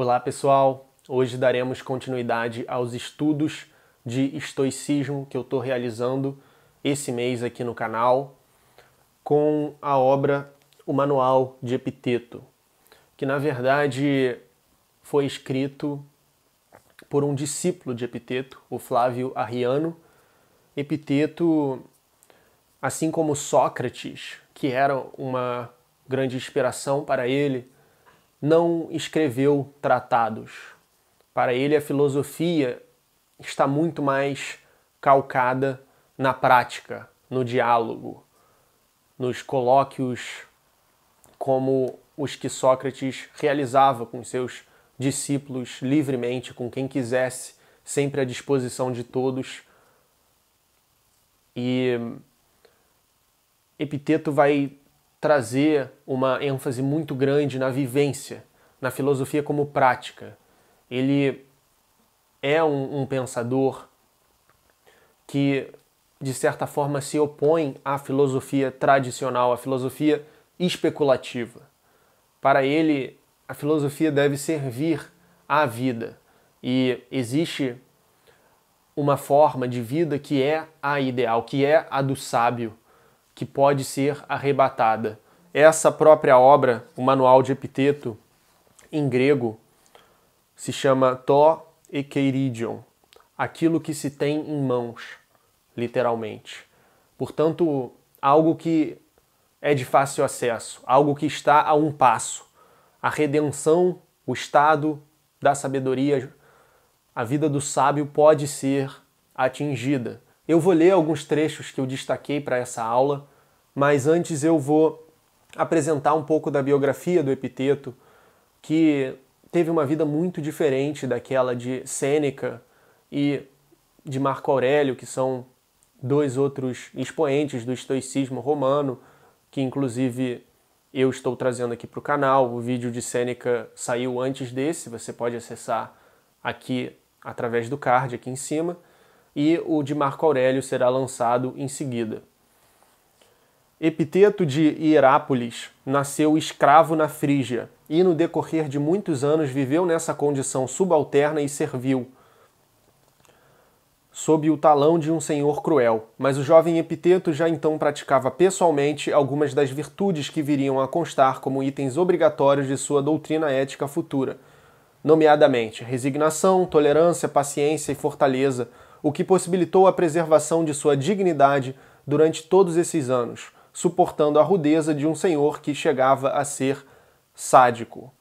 Olá pessoal, hoje daremos continuidade aos estudos de estoicismo que eu estou realizando esse mês aqui no canal com a obra O Manual de Epiteto, que na verdade foi escrito por um discípulo de Epiteto, o Flávio Arriano. Epiteto, assim como Sócrates, que era uma grande inspiração para ele, não escreveu tratados. Para ele, a filosofia está muito mais calcada na prática, no diálogo, nos colóquios como os que Sócrates realizava com seus discípulos livremente, com quem quisesse, sempre à disposição de todos. E Epiteto vai trazer uma ênfase muito grande na vivência, na filosofia como prática. Ele é um, um pensador que, de certa forma, se opõe à filosofia tradicional, à filosofia especulativa. Para ele, a filosofia deve servir à vida e existe uma forma de vida que é a ideal, que é a do sábio, que pode ser arrebatada. Essa própria obra, o Manual de Epiteto, em grego, se chama To Ekeiridion, aquilo que se tem em mãos, literalmente. Portanto, algo que é de fácil acesso, algo que está a um passo. A redenção, o estado da sabedoria, a vida do sábio pode ser atingida. Eu vou ler alguns trechos que eu destaquei para essa aula, mas antes eu vou apresentar um pouco da biografia do Epiteto, que teve uma vida muito diferente daquela de Sêneca e de Marco Aurélio, que são dois outros expoentes do estoicismo romano, que inclusive eu estou trazendo aqui para o canal. O vídeo de Sêneca saiu antes desse, você pode acessar aqui através do card aqui em cima e o de Marco Aurélio será lançado em seguida. Epiteto de Hierápolis nasceu escravo na Frígia e, no decorrer de muitos anos, viveu nessa condição subalterna e servil, sob o talão de um senhor cruel. Mas o jovem Epiteto já então praticava pessoalmente algumas das virtudes que viriam a constar como itens obrigatórios de sua doutrina ética futura, nomeadamente resignação, tolerância, paciência e fortaleza o que possibilitou a preservação de sua dignidade durante todos esses anos, suportando a rudeza de um senhor que chegava a ser sádico.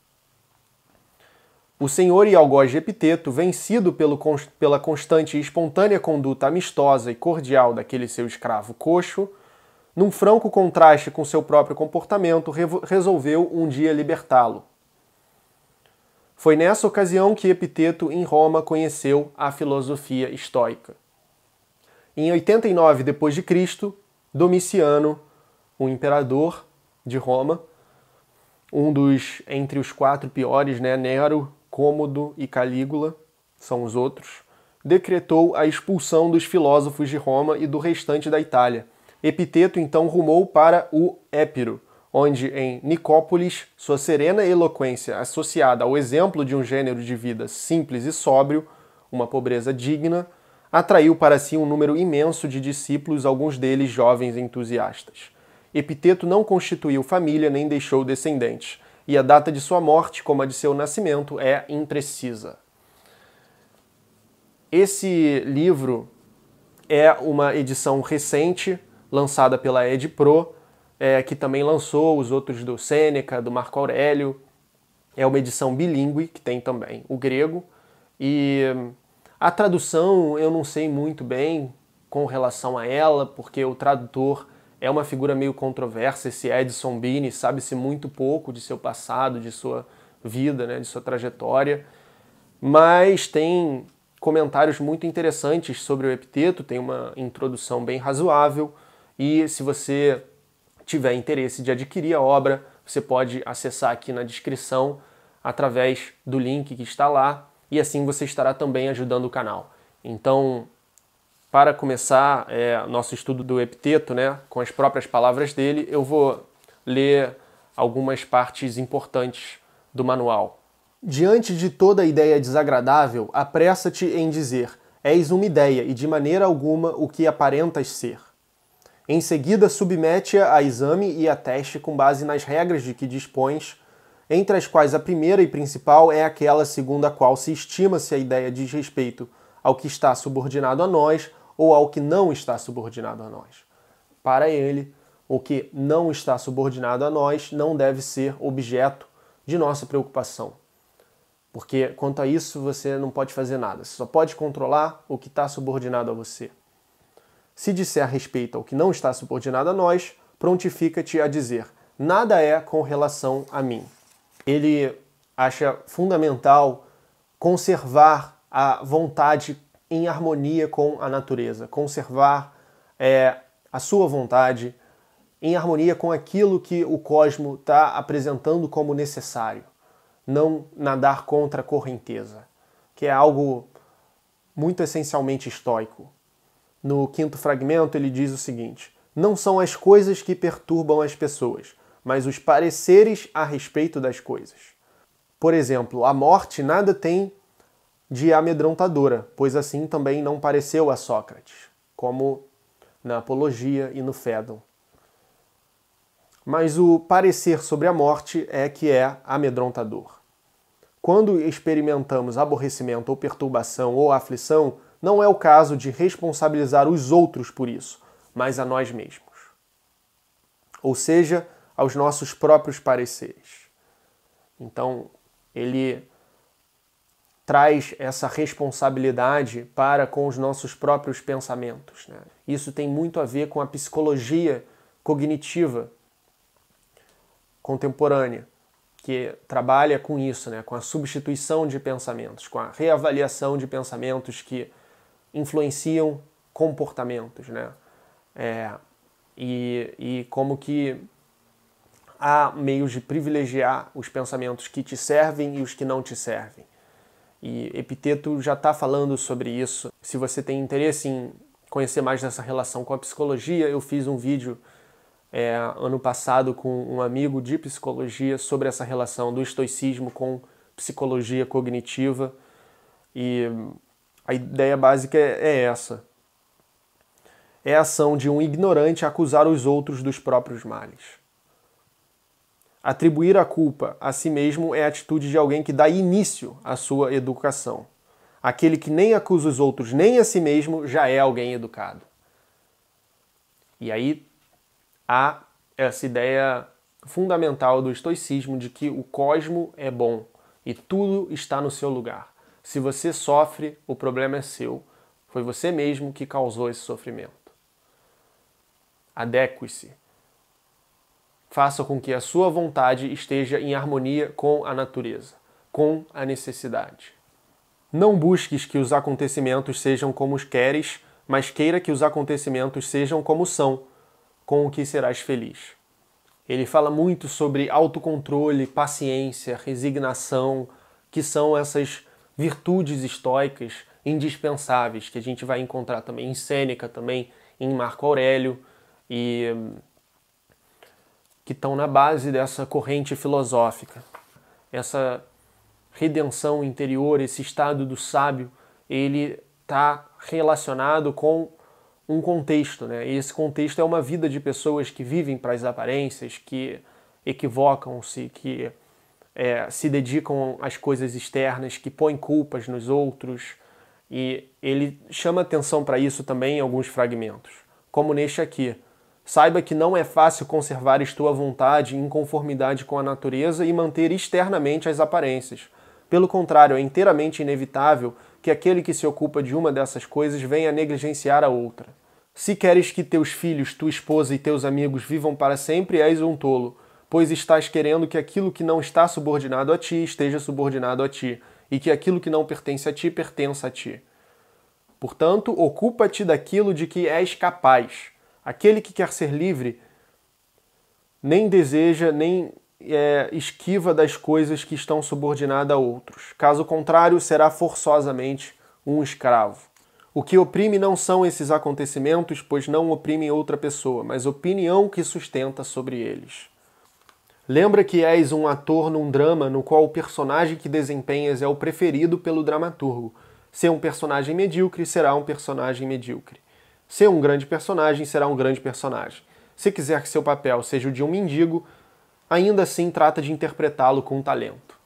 O senhor e algoz Epiteto, vencido pelo, pela constante e espontânea conduta amistosa e cordial daquele seu escravo coxo, num franco contraste com seu próprio comportamento, resolveu um dia libertá-lo. Foi nessa ocasião que Epiteto, em Roma, conheceu a filosofia estoica. Em 89 d.C., Domiciano, o imperador de Roma, um dos entre os quatro piores, né, Nero, Cômodo e Calígula, são os outros, decretou a expulsão dos filósofos de Roma e do restante da Itália. Epiteto então rumou para o Épiro, onde em Nicópolis, sua serena eloquência associada ao exemplo de um gênero de vida simples e sóbrio, uma pobreza digna, atraiu para si um número imenso de discípulos, alguns deles jovens entusiastas. Epiteto não constituiu família nem deixou descendentes, e a data de sua morte, como a de seu nascimento, é imprecisa. Esse livro é uma edição recente, lançada pela EdPro, é, que também lançou, os outros do Sêneca, do Marco Aurélio. É uma edição bilíngue que tem também o grego. E hum, a tradução eu não sei muito bem com relação a ela, porque o tradutor é uma figura meio controversa, esse Edson Bini, sabe-se muito pouco de seu passado, de sua vida, né, de sua trajetória, mas tem comentários muito interessantes sobre o epiteto, tem uma introdução bem razoável, e se você tiver interesse de adquirir a obra, você pode acessar aqui na descrição através do link que está lá e assim você estará também ajudando o canal. Então, para começar é, nosso estudo do epiteto, né, com as próprias palavras dele, eu vou ler algumas partes importantes do manual. Diante de toda ideia desagradável, apressa-te em dizer: és uma ideia e de maneira alguma o que aparentas ser. Em seguida, submete-a a exame e a teste com base nas regras de que dispões, entre as quais a primeira e principal é aquela segundo a qual se estima se a ideia diz respeito ao que está subordinado a nós ou ao que não está subordinado a nós. Para ele, o que não está subordinado a nós não deve ser objeto de nossa preocupação. Porque quanto a isso, você não pode fazer nada, você só pode controlar o que está subordinado a você. Se disser respeito ao que não está subordinado a nós, prontifica-te a dizer: nada é com relação a mim. Ele acha fundamental conservar a vontade em harmonia com a natureza, conservar é, a sua vontade em harmonia com aquilo que o cosmo está apresentando como necessário, não nadar contra a correnteza, que é algo muito essencialmente estoico no quinto fragmento, ele diz o seguinte: Não são as coisas que perturbam as pessoas, mas os pareceres a respeito das coisas. Por exemplo, a morte nada tem de amedrontadora, pois assim também não pareceu a Sócrates, como na Apologia e no Fédon. Mas o parecer sobre a morte é que é amedrontador. Quando experimentamos aborrecimento ou perturbação ou aflição, não é o caso de responsabilizar os outros por isso, mas a nós mesmos. Ou seja, aos nossos próprios pareceres. Então, ele traz essa responsabilidade para com os nossos próprios pensamentos. Né? Isso tem muito a ver com a psicologia cognitiva contemporânea, que trabalha com isso, né? com a substituição de pensamentos, com a reavaliação de pensamentos que influenciam comportamentos, né? É, e, e como que há meios de privilegiar os pensamentos que te servem e os que não te servem. E Epiteto já está falando sobre isso. Se você tem interesse em conhecer mais dessa relação com a psicologia, eu fiz um vídeo é, ano passado com um amigo de psicologia sobre essa relação do estoicismo com psicologia cognitiva. E a ideia básica é, é essa. É a ação de um ignorante acusar os outros dos próprios males. Atribuir a culpa a si mesmo é a atitude de alguém que dá início à sua educação. Aquele que nem acusa os outros nem a si mesmo já é alguém educado. E aí há essa ideia fundamental do estoicismo de que o cosmo é bom e tudo está no seu lugar. Se você sofre, o problema é seu. Foi você mesmo que causou esse sofrimento. Adeque-se. Faça com que a sua vontade esteja em harmonia com a natureza, com a necessidade. Não busques que os acontecimentos sejam como os queres, mas queira que os acontecimentos sejam como são, com o que serás feliz. Ele fala muito sobre autocontrole, paciência, resignação, que são essas virtudes estoicas indispensáveis que a gente vai encontrar também em Sêneca também, em Marco Aurélio e hum, que estão na base dessa corrente filosófica. Essa redenção interior, esse estado do sábio, ele está relacionado com um contexto, né? E esse contexto é uma vida de pessoas que vivem para as aparências, que equivocam-se, que é, se dedicam às coisas externas, que põem culpas nos outros. E ele chama atenção para isso também em alguns fragmentos, como neste aqui. Saiba que não é fácil conservar tua vontade em conformidade com a natureza e manter externamente as aparências. Pelo contrário, é inteiramente inevitável que aquele que se ocupa de uma dessas coisas venha negligenciar a outra. Se queres que teus filhos, tua esposa e teus amigos vivam para sempre, és um tolo pois estás querendo que aquilo que não está subordinado a ti esteja subordinado a ti, e que aquilo que não pertence a ti pertença a ti. Portanto, ocupa-te daquilo de que és capaz. Aquele que quer ser livre nem deseja, nem é, esquiva das coisas que estão subordinadas a outros. Caso contrário, será forçosamente um escravo. O que oprime não são esses acontecimentos, pois não oprimem outra pessoa, mas opinião que sustenta sobre eles. Lembra que és um ator num drama no qual o personagem que desempenhas é o preferido pelo dramaturgo. Ser um personagem medíocre será um personagem medíocre. Ser um grande personagem será um grande personagem. Se quiser que seu papel seja o de um mendigo, ainda assim trata de interpretá-lo com talento.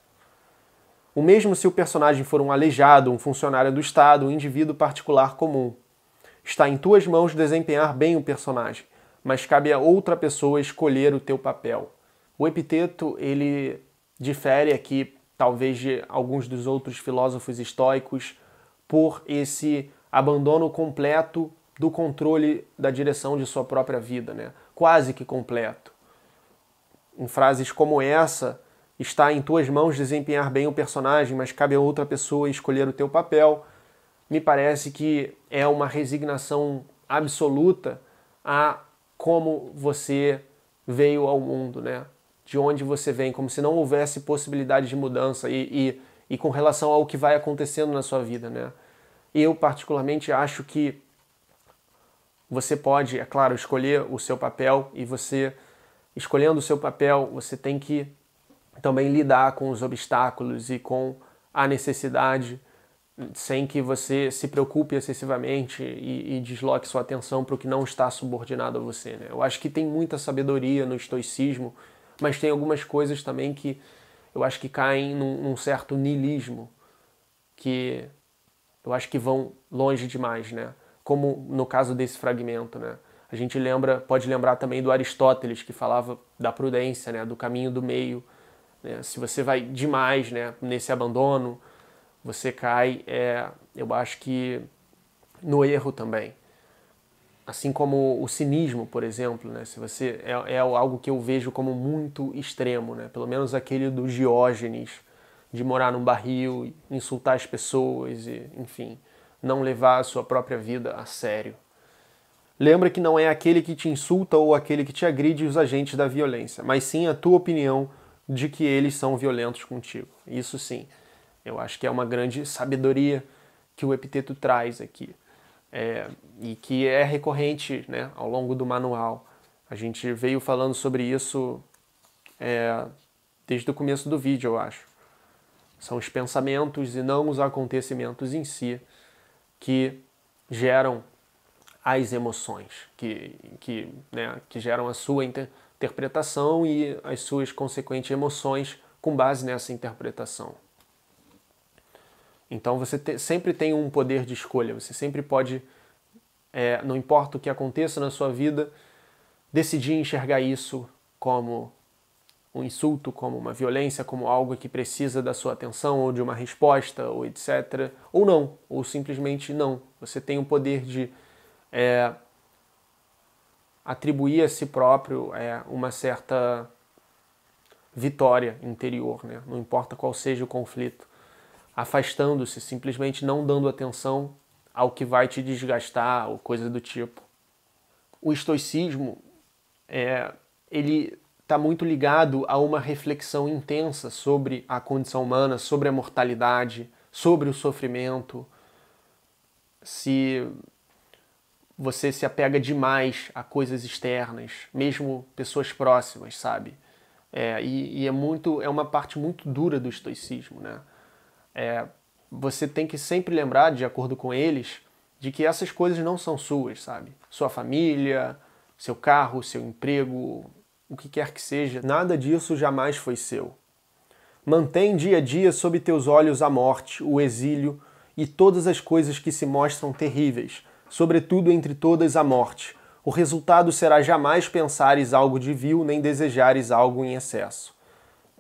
O mesmo se o personagem for um aleijado, um funcionário do Estado, um indivíduo particular comum. Está em tuas mãos desempenhar bem o personagem, mas cabe a outra pessoa escolher o teu papel. O epiteto ele difere aqui talvez de alguns dos outros filósofos estoicos por esse abandono completo do controle da direção de sua própria vida, né? Quase que completo. Em frases como essa, está em tuas mãos desempenhar bem o personagem, mas cabe a outra pessoa escolher o teu papel. Me parece que é uma resignação absoluta a como você veio ao mundo, né? de onde você vem, como se não houvesse possibilidade de mudança e, e, e com relação ao que vai acontecendo na sua vida, né? Eu, particularmente, acho que você pode, é claro, escolher o seu papel e você, escolhendo o seu papel, você tem que também lidar com os obstáculos e com a necessidade, sem que você se preocupe excessivamente e, e desloque sua atenção para o que não está subordinado a você. Né? Eu acho que tem muita sabedoria no estoicismo mas tem algumas coisas também que eu acho que caem num, num certo nilismo que eu acho que vão longe demais, né? Como no caso desse fragmento, né? A gente lembra, pode lembrar também do Aristóteles, que falava da prudência, né? Do caminho do meio. Né? Se você vai demais, né? Nesse abandono, você cai, é, eu acho que no erro também. Assim como o cinismo, por exemplo, né? Se você é, é algo que eu vejo como muito extremo, né? Pelo menos aquele do Diógenes, de morar num barril, insultar as pessoas e, enfim, não levar a sua própria vida a sério. Lembra que não é aquele que te insulta ou aquele que te agride os agentes da violência, mas sim a tua opinião de que eles são violentos contigo. Isso sim, eu acho que é uma grande sabedoria que o epiteto traz aqui. É, e que é recorrente né, ao longo do manual. A gente veio falando sobre isso é, desde o começo do vídeo, eu acho. São os pensamentos e não os acontecimentos em si que geram as emoções, que, que, né, que geram a sua interpretação e as suas consequentes emoções com base nessa interpretação. Então você te, sempre tem um poder de escolha, você sempre pode é, não importa o que aconteça na sua vida, decidir enxergar isso como um insulto, como uma violência, como algo que precisa da sua atenção ou de uma resposta, ou etc. Ou não, ou simplesmente não. Você tem o poder de é, atribuir a si próprio é, uma certa vitória interior, né? não importa qual seja o conflito, afastando-se, simplesmente não dando atenção ao que vai te desgastar ou coisa do tipo. O estoicismo é, ele está muito ligado a uma reflexão intensa sobre a condição humana, sobre a mortalidade, sobre o sofrimento. Se você se apega demais a coisas externas, mesmo pessoas próximas, sabe? É, e, e, é muito, é uma parte muito dura do estoicismo, né? É, você tem que sempre lembrar, de acordo com eles, de que essas coisas não são suas, sabe? Sua família, seu carro, seu emprego, o que quer que seja, nada disso jamais foi seu. Mantém dia a dia sob teus olhos a morte, o exílio e todas as coisas que se mostram terríveis, sobretudo entre todas a morte. O resultado será jamais pensares algo de vil nem desejares algo em excesso.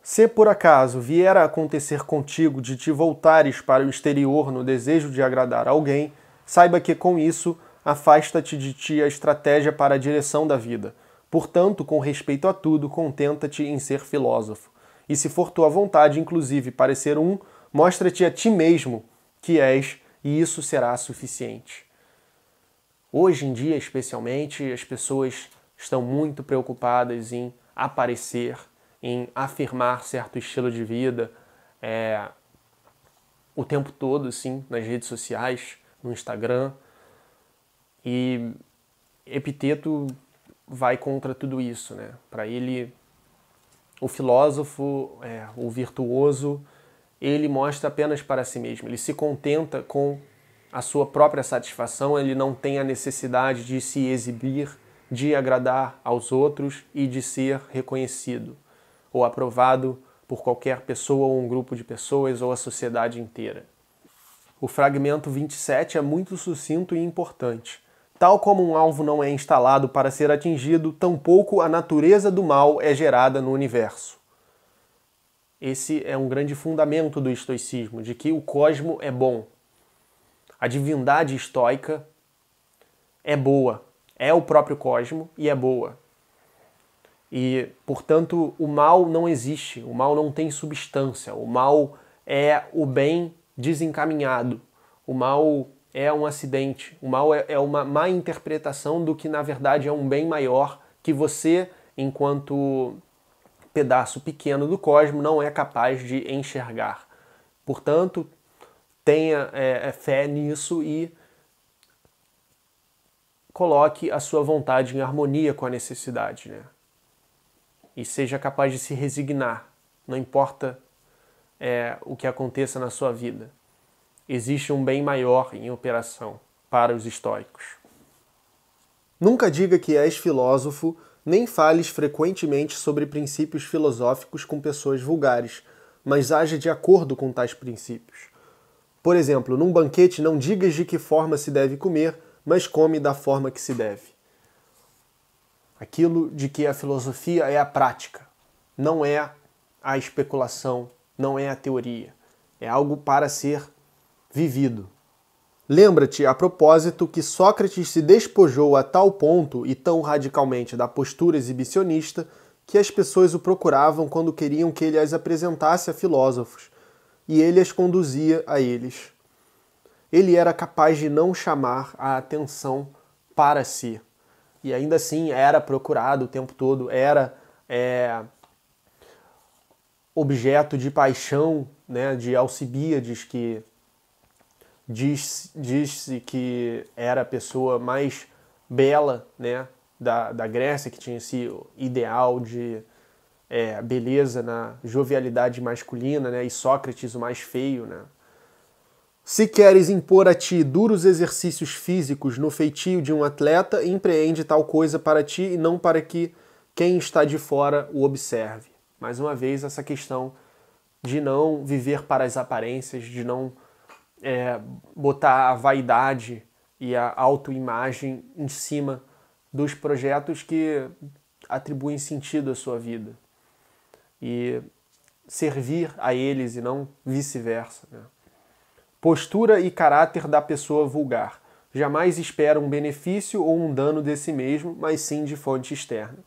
Se por acaso vier a acontecer contigo de te voltares para o exterior no desejo de agradar alguém, saiba que com isso afasta-te de ti a estratégia para a direção da vida. Portanto, com respeito a tudo, contenta-te em ser filósofo. E se for tua vontade, inclusive, parecer um, mostra-te a ti mesmo que és, e isso será suficiente. Hoje em dia, especialmente, as pessoas estão muito preocupadas em aparecer, em afirmar certo estilo de vida é, o tempo todo, sim, nas redes sociais, no Instagram. E Epiteto vai contra tudo isso, né? Para ele, o filósofo, é, o virtuoso, ele mostra apenas para si mesmo. Ele se contenta com a sua própria satisfação. Ele não tem a necessidade de se exibir, de agradar aos outros e de ser reconhecido ou aprovado por qualquer pessoa ou um grupo de pessoas ou a sociedade inteira. O fragmento 27 é muito sucinto e importante. Tal como um alvo não é instalado para ser atingido, tampouco a natureza do mal é gerada no universo. Esse é um grande fundamento do estoicismo, de que o cosmo é bom. A divindade estoica é boa, é o próprio cosmo e é boa. E, portanto, o mal não existe, o mal não tem substância, o mal é o bem desencaminhado, o mal é um acidente, o mal é, é uma má interpretação do que na verdade é um bem maior que você, enquanto pedaço pequeno do cosmos, não é capaz de enxergar. Portanto, tenha é, é, fé nisso e coloque a sua vontade em harmonia com a necessidade. Né? e seja capaz de se resignar, não importa é, o que aconteça na sua vida. Existe um bem maior em operação para os estoicos. Nunca diga que és filósofo, nem fales frequentemente sobre princípios filosóficos com pessoas vulgares, mas age de acordo com tais princípios. Por exemplo, num banquete não digas de que forma se deve comer, mas come da forma que se deve aquilo de que a filosofia é a prática, não é a especulação, não é a teoria. É algo para ser vivido. Lembra-te, a propósito, que Sócrates se despojou a tal ponto e tão radicalmente da postura exibicionista que as pessoas o procuravam quando queriam que ele as apresentasse a filósofos, e ele as conduzia a eles. Ele era capaz de não chamar a atenção para si e ainda assim era procurado o tempo todo, era é, objeto de paixão né, de Alcibíades, que diz-se diz que era a pessoa mais bela né, da, da Grécia, que tinha esse ideal de é, beleza na jovialidade masculina, né, e Sócrates o mais feio. Né. Se queres impor a ti duros exercícios físicos no feitio de um atleta, empreende tal coisa para ti e não para que quem está de fora o observe. Mais uma vez, essa questão de não viver para as aparências, de não é, botar a vaidade e a autoimagem em cima dos projetos que atribuem sentido à sua vida. E servir a eles e não vice-versa. Né? Postura e caráter da pessoa vulgar. Jamais espera um benefício ou um dano de si mesmo, mas sim de fonte externa.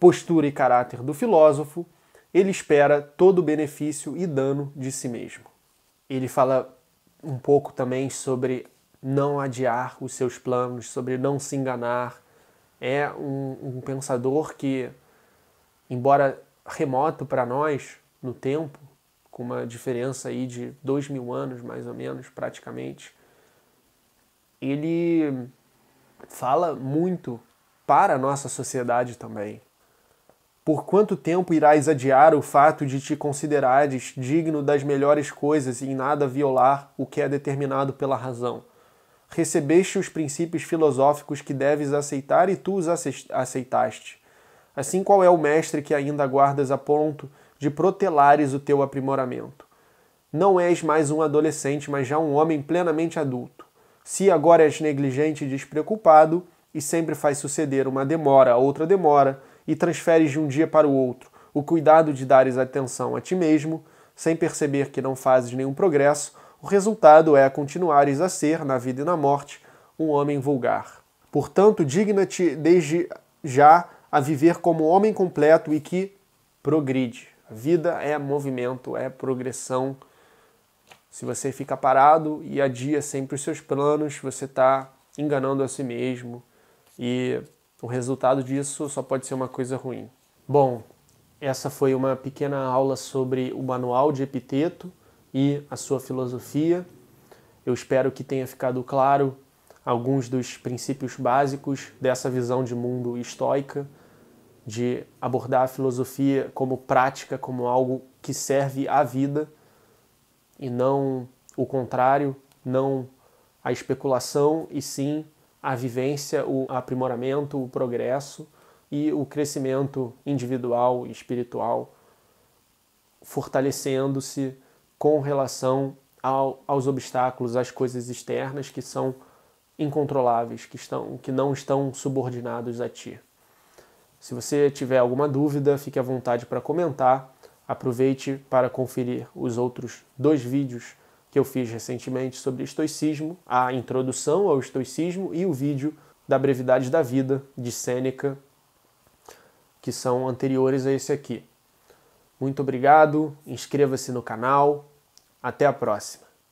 Postura e caráter do filósofo. Ele espera todo benefício e dano de si mesmo. Ele fala um pouco também sobre não adiar os seus planos, sobre não se enganar. É um, um pensador que, embora remoto para nós no tempo, com uma diferença aí de dois mil anos, mais ou menos, praticamente, ele fala muito para a nossa sociedade também. Por quanto tempo irás adiar o fato de te considerares digno das melhores coisas e em nada violar o que é determinado pela razão? Recebeste os princípios filosóficos que deves aceitar e tu os aceitaste. Assim, qual é o mestre que ainda guardas a ponto de protelares o teu aprimoramento. Não és mais um adolescente, mas já um homem plenamente adulto. Se agora és negligente e despreocupado, e sempre faz suceder uma demora a outra demora, e transferes de um dia para o outro o cuidado de dares atenção a ti mesmo, sem perceber que não fazes nenhum progresso, o resultado é continuares a ser, na vida e na morte, um homem vulgar. Portanto, digna-te desde já a viver como homem completo e que progride. Vida é movimento, é progressão. Se você fica parado e adia sempre os seus planos, você está enganando a si mesmo e o resultado disso só pode ser uma coisa ruim. Bom, essa foi uma pequena aula sobre o manual de Epiteto e a sua filosofia. Eu espero que tenha ficado claro alguns dos princípios básicos dessa visão de mundo estoica de abordar a filosofia como prática, como algo que serve à vida e não o contrário, não a especulação e sim a vivência, o aprimoramento, o progresso e o crescimento individual e espiritual, fortalecendo-se com relação ao, aos obstáculos, às coisas externas que são incontroláveis, que, estão, que não estão subordinados a ti. Se você tiver alguma dúvida, fique à vontade para comentar. Aproveite para conferir os outros dois vídeos que eu fiz recentemente sobre estoicismo, a introdução ao estoicismo e o vídeo da brevidade da vida de Sêneca, que são anteriores a esse aqui. Muito obrigado, inscreva-se no canal. Até a próxima!